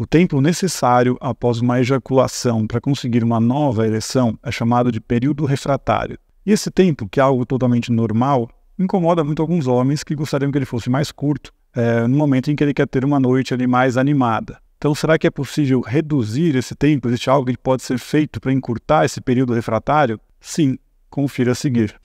O tempo necessário após uma ejaculação para conseguir uma nova ereção é chamado de período refratário. E esse tempo, que é algo totalmente normal, incomoda muito alguns homens que gostariam que ele fosse mais curto, é, no momento em que ele quer ter uma noite ali mais animada. Então, será que é possível reduzir esse tempo? Existe algo que pode ser feito para encurtar esse período refratário? Sim, confira a seguir.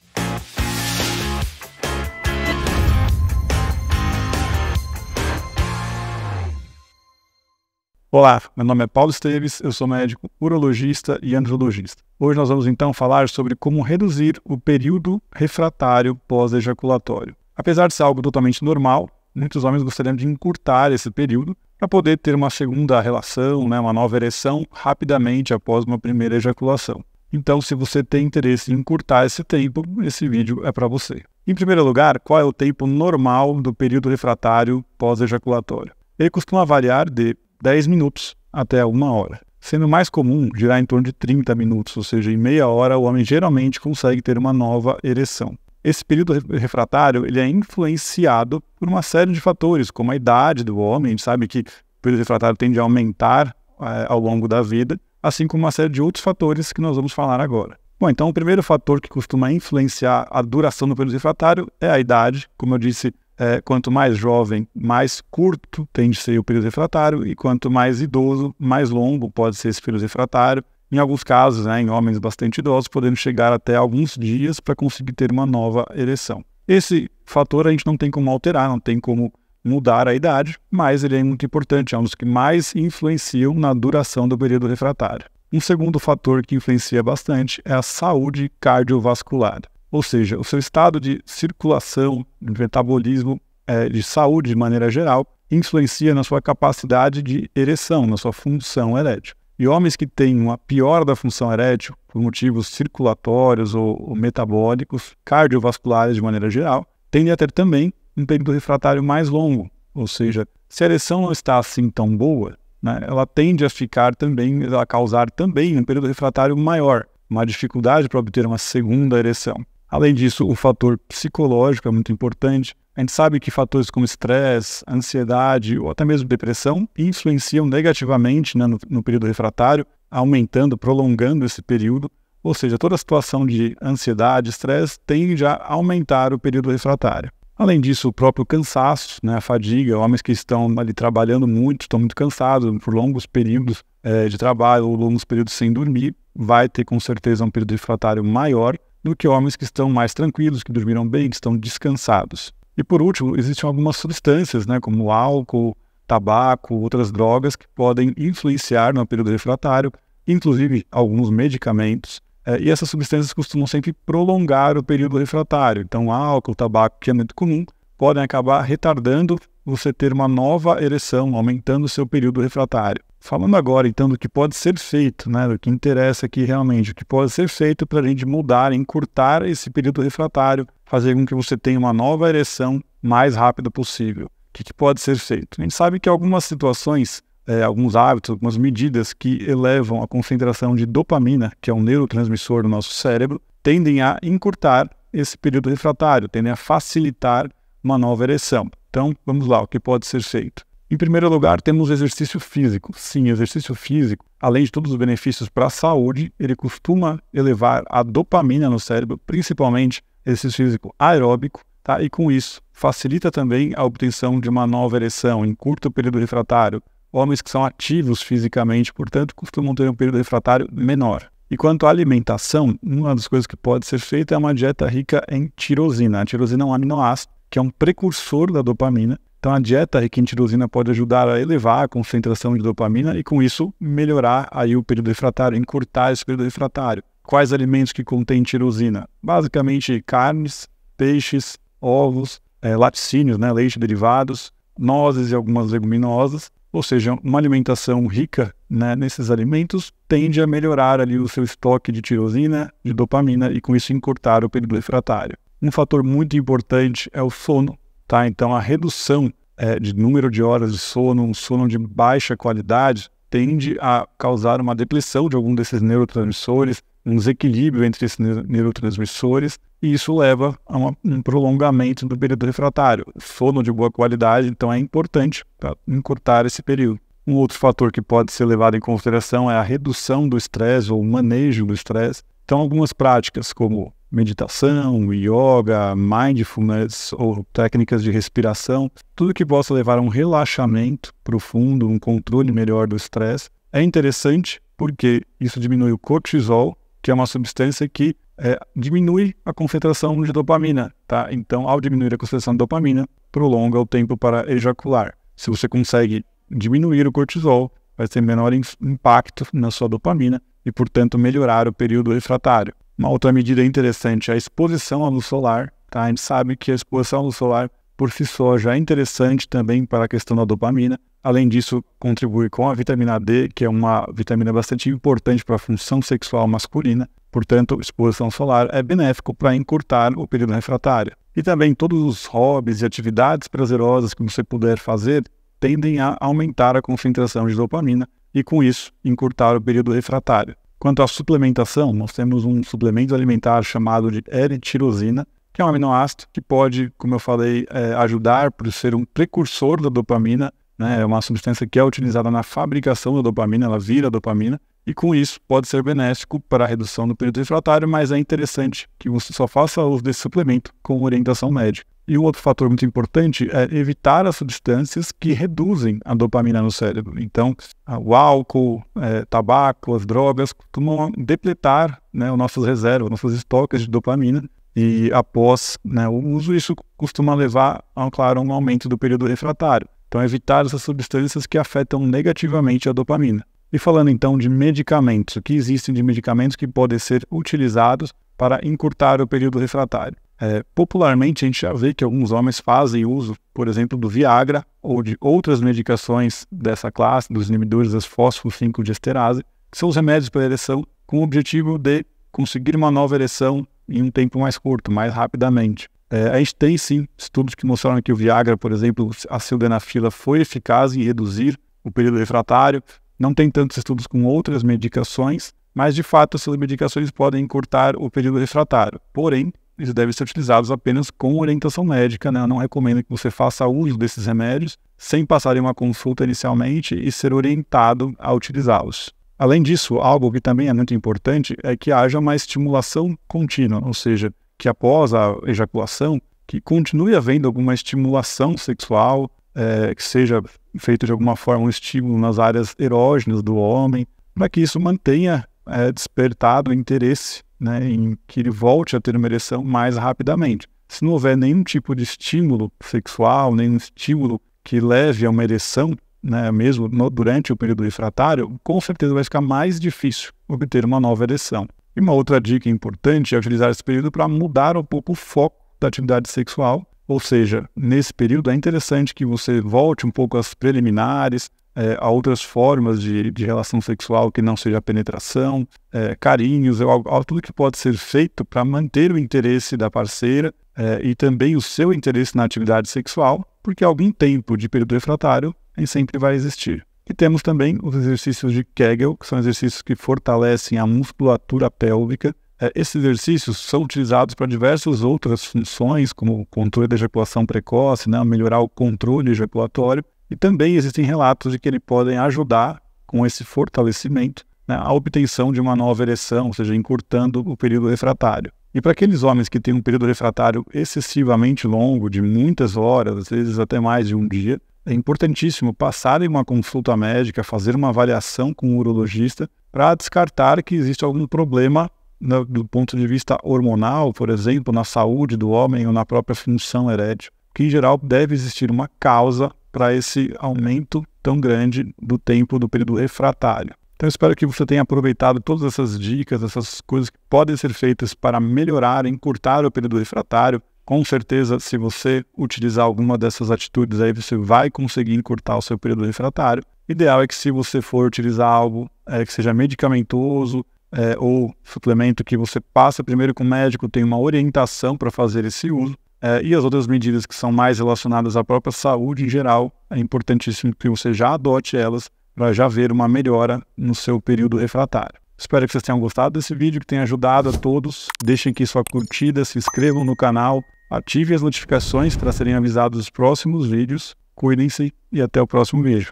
Olá, meu nome é Paulo Esteves, eu sou médico urologista e andrologista. Hoje nós vamos então falar sobre como reduzir o período refratário pós-ejaculatório. Apesar de ser algo totalmente normal, muitos homens gostariam de encurtar esse período para poder ter uma segunda relação, né, uma nova ereção rapidamente após uma primeira ejaculação. Então, se você tem interesse em encurtar esse tempo, esse vídeo é para você. Em primeiro lugar, qual é o tempo normal do período refratário pós-ejaculatório? Ele costuma variar de 10 minutos até uma hora. Sendo mais comum girar em torno de 30 minutos, ou seja, em meia hora o homem geralmente consegue ter uma nova ereção. Esse período refratário ele é influenciado por uma série de fatores, como a idade do homem, a gente sabe que o período refratário tende a aumentar é, ao longo da vida, assim como uma série de outros fatores que nós vamos falar agora. Bom, então o primeiro fator que costuma influenciar a duração do período refratário é a idade. Como eu disse, é, quanto mais jovem, mais curto tende a ser o período refratário, e quanto mais idoso, mais longo pode ser esse período refratário. Em alguns casos, né, em homens bastante idosos, podendo chegar até alguns dias para conseguir ter uma nova ereção. Esse fator a gente não tem como alterar, não tem como mudar a idade, mas ele é muito importante, é um dos que mais influenciam na duração do período refratário. Um segundo fator que influencia bastante é a saúde cardiovascular. Ou seja, o seu estado de circulação, de metabolismo, é, de saúde de maneira geral, influencia na sua capacidade de ereção, na sua função erétil. E homens que têm uma pior da função erétil por motivos circulatórios ou, ou metabólicos, cardiovasculares de maneira geral, tendem a ter também um período refratário mais longo. Ou seja, se a ereção não está assim tão boa, né, ela tende a ficar também, a causar também um período refratário maior, uma dificuldade para obter uma segunda ereção. Além disso, o fator psicológico é muito importante. A gente sabe que fatores como estresse, ansiedade ou até mesmo depressão influenciam negativamente né, no, no período refratário, aumentando, prolongando esse período. Ou seja, toda a situação de ansiedade, estresse tende a aumentar o período refratário. Além disso, o próprio cansaço, né, a fadiga, homens que estão ali trabalhando muito, estão muito cansados por longos períodos é, de trabalho ou longos períodos sem dormir, vai ter com certeza um período refratário maior do que homens que estão mais tranquilos, que dormiram bem, que estão descansados. E por último, existem algumas substâncias, né, como álcool, tabaco, outras drogas que podem influenciar no período refratário, inclusive alguns medicamentos. Eh, e essas substâncias costumam sempre prolongar o período refratário. Então, álcool, tabaco, que é muito comum, podem acabar retardando você ter uma nova ereção, aumentando o seu período refratário. Falando agora, então, do que pode ser feito, né, do que interessa aqui realmente, o que pode ser feito para a gente mudar, encurtar esse período refratário, fazer com que você tenha uma nova ereção mais rápida possível. O que, que pode ser feito? A gente sabe que algumas situações, é, alguns hábitos, algumas medidas que elevam a concentração de dopamina, que é um neurotransmissor do nosso cérebro, tendem a encurtar esse período refratário, tendem a facilitar uma nova ereção. Então, vamos lá, o que pode ser feito? Em primeiro lugar, temos o exercício físico. Sim, exercício físico, além de todos os benefícios para a saúde, ele costuma elevar a dopamina no cérebro, principalmente exercício físico aeróbico, tá? e com isso facilita também a obtenção de uma nova ereção em curto período refratário. Homens que são ativos fisicamente, portanto, costumam ter um período refratário menor. E quanto à alimentação, uma das coisas que pode ser feita é uma dieta rica em tirosina. A tirosina é um aminoácido que é um precursor da dopamina então, a dieta rica em tirosina pode ajudar a elevar a concentração de dopamina e, com isso, melhorar aí o período refratário, encurtar esse período refratário. Quais alimentos que contêm tirosina? Basicamente, carnes, peixes, ovos, é, laticínios, né, leite derivados, nozes e algumas leguminosas. Ou seja, uma alimentação rica né, nesses alimentos tende a melhorar ali o seu estoque de tirosina, de dopamina e com isso encurtar o período refratário. Um fator muito importante é o sono. Tá? Então, a redução é, de número de horas de sono, um sono de baixa qualidade, tende a causar uma depressão de algum desses neurotransmissores, um desequilíbrio entre esses neurotransmissores, e isso leva a uma, um prolongamento do período refratário. Sono de boa qualidade, então, é importante para encurtar esse período. Um outro fator que pode ser levado em consideração é a redução do estresse ou o manejo do estresse. Então, algumas práticas como meditação, yoga, mindfulness ou técnicas de respiração, tudo que possa levar a um relaxamento profundo, um controle melhor do estresse, é interessante porque isso diminui o cortisol, que é uma substância que é, diminui a concentração de dopamina, tá? Então, ao diminuir a concentração de dopamina, prolonga o tempo para ejacular. Se você consegue diminuir o cortisol, vai ter menor impacto na sua dopamina e, portanto, melhorar o período refratário. Uma outra medida interessante é a exposição à luz solar. Tá? A gente sabe que a exposição à luz solar por si só já é interessante também para a questão da dopamina. Além disso, contribui com a vitamina D, que é uma vitamina bastante importante para a função sexual masculina. Portanto, exposição solar é benéfico para encurtar o período refratário. E também todos os hobbies e atividades prazerosas que você puder fazer tendem a aumentar a concentração de dopamina e, com isso, encurtar o período refratário. Quanto à suplementação, nós temos um suplemento alimentar chamado de l que é um aminoácido que pode, como eu falei, é, ajudar por ser um precursor da dopamina, né? é uma substância que é utilizada na fabricação da dopamina, ela vira dopamina, e com isso pode ser benéfico para a redução do período refratário, mas é interessante que você só faça uso desse suplemento com orientação médica. E um outro fator muito importante é evitar as substâncias que hum. reduzem a dopamina no cérebro. Então, o álcool, é, tabaco, as drogas costumam depletar né, nossas reservas, nossos estoques de dopamina. E após né, o uso, isso costuma levar, a, claro, a um aumento do período refratário. Então, evitar essas substâncias que afetam negativamente a dopamina. E falando então de medicamentos, o que existem de medicamentos que podem ser utilizados para encurtar o período refratário? É, popularmente, a gente já vê que alguns homens fazem uso, por exemplo, do Viagra ou de outras medicações dessa classe, dos inibidores das fosfo-5-diesterase, que são os remédios para ereção, com o objetivo de conseguir uma nova ereção em um tempo mais curto, mais rapidamente. É, a gente tem, sim, estudos que mostraram que o Viagra, por exemplo, a sildenafila foi eficaz em reduzir o período refratário. Não tem tantos estudos com outras medicações, mas, de fato, essas medicações podem encurtar o período refratário. Porém, eles devem ser utilizados apenas com orientação médica. Né? Eu não recomendo que você faça uso desses remédios sem passar em uma consulta inicialmente e ser orientado a utilizá-los. Além disso, algo que também é muito importante é que haja uma estimulação contínua, ou seja, que após a ejaculação, que continue havendo alguma estimulação sexual, é, que seja feito de alguma forma um estímulo nas áreas erógenas do homem, para que isso mantenha é, despertado o interesse né, em que ele volte a ter uma ereção mais rapidamente. Se não houver nenhum tipo de estímulo sexual, nenhum estímulo que leve a uma ereção, né, mesmo no, durante o período refratário, com certeza vai ficar mais difícil obter uma nova ereção. E uma outra dica importante é utilizar esse período para mudar um pouco o foco da atividade sexual, ou seja, nesse período é interessante que você volte um pouco às preliminares, é, a outras formas de, de, relação sexual que não seja penetração, é, carinhos, é tudo que pode ser feito para manter o interesse da parceira é, e também o seu interesse na atividade sexual, porque algum tempo de período refratário sempre vai existir. E temos também os exercícios de Kegel, que são exercícios que fortalecem a musculatura pélvica. É, esses exercícios são utilizados para diversas outras funções, como controle da ejaculação precoce, né, melhorar o controle ejaculatório, e também existem relatos de que ele podem ajudar com esse fortalecimento né, a obtenção de uma nova ereção, ou seja, encurtando o período refratário. E para aqueles homens que têm um período refratário excessivamente longo, de muitas horas, às vezes até mais de um dia, é importantíssimo passarem uma consulta médica, fazer uma avaliação com o urologista para descartar que existe algum problema no, né, do ponto de vista hormonal, por exemplo, na saúde do homem ou na própria função erétil, que em geral deve existir uma causa para esse aumento tão grande do tempo do período refratário. Então, espero que você tenha aproveitado todas essas dicas, essas coisas que podem ser feitas para melhorar, encurtar o período refratário. Com certeza, se você utilizar alguma dessas atitudes, aí você vai conseguir encurtar o seu período refratário. Ideal é que, se você for utilizar algo é, que seja medicamentoso é, ou suplemento que você passa primeiro com o médico, tem uma orientação para fazer esse uso é, e as outras medidas que são mais relacionadas à própria saúde em geral, é importantíssimo que você já adote elas para já ver uma melhora no seu período refratário. Espero que vocês tenham gostado desse vídeo, que tenha ajudado a todos. Deixem aqui sua curtida, se inscrevam no canal, ativem as notificações para serem avisados dos próximos vídeos. Cuidem-se e até o próximo vídeo.